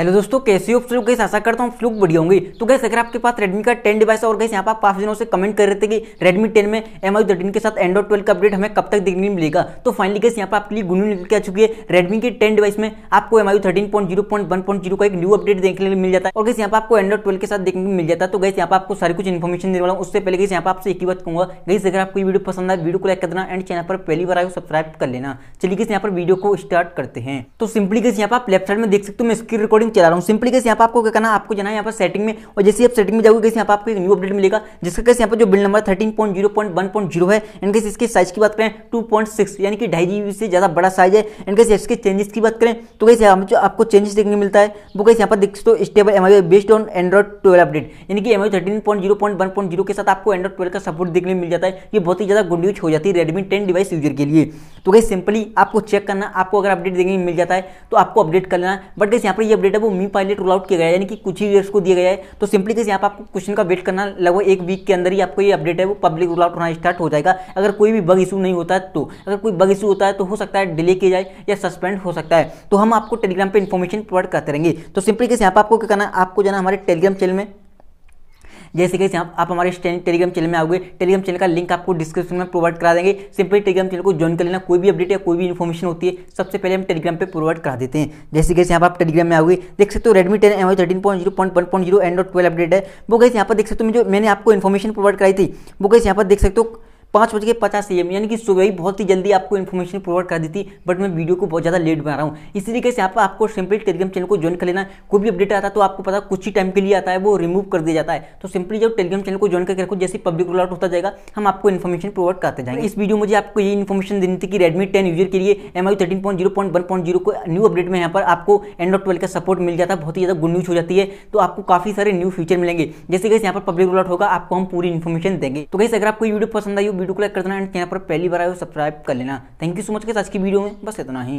hello दोस्तों कैसे हो आप कैसे आशा करता हूँ फ्लूक बढ़िया होंगे तो कैसे अगर आपके पास रेडमी का 10 डिवाइस और कैसे यहाँ पर आप दिनों से कमेंट कर रहे थे कि रेडमी 10 में एम आई थर्टीन के साथ एंड्रॉड ट्वेल्व का अपडेट हमें कब तक देखने में मिलेगा तो फाइनली कैसे यहाँ पर आपके लिए गुनू निकल के आ चुकी है रेडमी के टेन डिवाइस में आपको M I thirteen point zero point one point zero का एक न्यू अपडेट देखने में मिल जाता है और कैसे यहाँ पर आपको एंड्रॉड ट्वेल्व के साथ देखने में मिल जाता है तो कैसे यहाँ पर आपको सारी कुछ इन्फॉर्मेशन देने वाला हूँ उससे पहले कैसे यहाँ पर आपसे एक ही बात कहूँगा कैसे अगर आपको वीडियो पसंद आए वीडियो को लाइक करना एंड चैनल पर पहली बार आयो सब्सक्राइब कर लेना चलिए कैसे यहाँ पर वीडियो को स्टार्ट करते हैं तो सिंपली कैसे यहाँ पर आप लेफ्ट साइड में देख सकते हो मैं स्क्रीन रिकॉर्डिंग सेटिंग चला रहा हूँ सिंपली कैसे यहाँ पर आपको क्या करना आपको जाना यहाँ पर सेटिंग में और जैसे आप सेटिंग में जाओगे कैसे यहाँ पर आपको एक न्यू अपडेट मिलेगा जिसका कैसे यहाँ पर जो bill number thirteen point zero point one point zero है इनकेस इसके साइज की बात करें टू पॉइंट सिक्स यानी कि ढाई जीबी से ज़्यादा बड़ा साइज है इनकेस इसके चेंजेस की बात करें तो कैसे हम जो आपको चेंजेस देखने मिलता है वो कैसे यहाँ पर देख तो stable M based on Android twelve update यानी कि M thirteen point zero point one point zero के साथ आपको एंड्रॉइड ट्वेल्व का सपोर्ट देखने मिल जाता है ये बहुत ही ज़्यादा गुड न्यूज हो जाती है रेडमी टेन डिवाइस यूजर के लिए तो गई सिंपली आपको चेक करना आपको अगर अपडेट देंगे मिल जाता है तो आपको अपडेट कर लेना बट गैस यहाँ पर ये अपडेट है वो मी पायलट रोल आउट किया गया है यानी कि कुछ ही डेट्स को दिया गया है तो सिंपली कैसे यहाँ पर आपको क्वेश्चन का वेट करना लगभग एक वीक के अंदर ही आपको ये अपडेट है वो पब्लिक रोल आउट होना स्टार्ट हो जाएगा अगर कोई भी बग इशू नहीं होता है तो अगर कोई बग इशू होता है तो हो सकता है डिले किया जाए या सस्पेंड हो सकता है तो हम आपको टेलीग्राम पर इन्फॉर्मेशन प्रोवाइड करते रहेंगे तो सिंपली कैसे यहाँ पर आपको क्या करना आपको जाना हमारे टेलीग्राम चैनल में जैसे कि आप, आप हमारे टेलीग्राम चैनल में आओगे टेलीग्राम चैनल का लिंक आपको डिस्क्रिप्शन में प्रोवाइड करा देंगे सिंपली टेलीग्राम चैनल को ज्वाइन कर लेना कोई भी अपडेट या कोई भी इन्फॉर्मेशन होती है सबसे पहले हम टेलीग्राम पर प्रोवाइड करा देते हैं जैसे कैसे यहाँ आप टेलीग्राम में आओगे देख सकते हो Redmi ten M thirteen point zero point one point zero Android twelve update है वो कैसे यहाँ पर देख सकते हो जो मैंने आपको इन्फॉर्मेशन प्रोवाइड कराई थी वो कैसे यहाँ पर देख सकते हो पाँच बज के पचास एम यानी कि सुबह ही बहुत ही जल्दी आपको इन्फॉर्मेशन प्रोवाइड कर दी थी बट मैं वीडियो को बहुत ज़्यादा लेट बना रहा हूँ इसी तरीके से आप, आपको सिंपली टेलीग्राम चैनल को ज्वाइन कर लेना कोई भी अपडेट आता है तो आपको पता कुछ ही टाइम के लिए आता है वो रिमूव कर दिया जाता है तो सिंपली जब टेलीग्राम चैनल को ज्वाइन करके रखो जैसे पब्लिक रोल आउट होता जाएगा हम आपको इन्फॉर्मेशन प्रोवाइड करते जाएंगे इस वीडियो मुझे आपको ये इन्फॉर्मेशन देनी थी कि रेडमी टेन यूजर के लिए M I thirteen point zero point one point zero को न्यू अपडेट में यहाँ पर आपको एंड्रॉड ट्वेल्व का सपोर्ट मिल जाता है बहुत ही ज़्यादा गुड न्यूज़ हो जाती है तो आपको काफ़ी सारे न्यू फीचर मिलेंगे जैसे कैसे यहाँ पर पब्लिक रोल आउट होगा आपको हम पूरी इन्फॉर्मेशन देंगे तो कैसे अगर आपको वीडियो पसंद आई वीडियो को लाइक कर देना एंड चैनल पर पहली बार आए हो सब्सक्राइब कर लेना थैंक यू सो मच के आज की वीडियो में बस इतना ही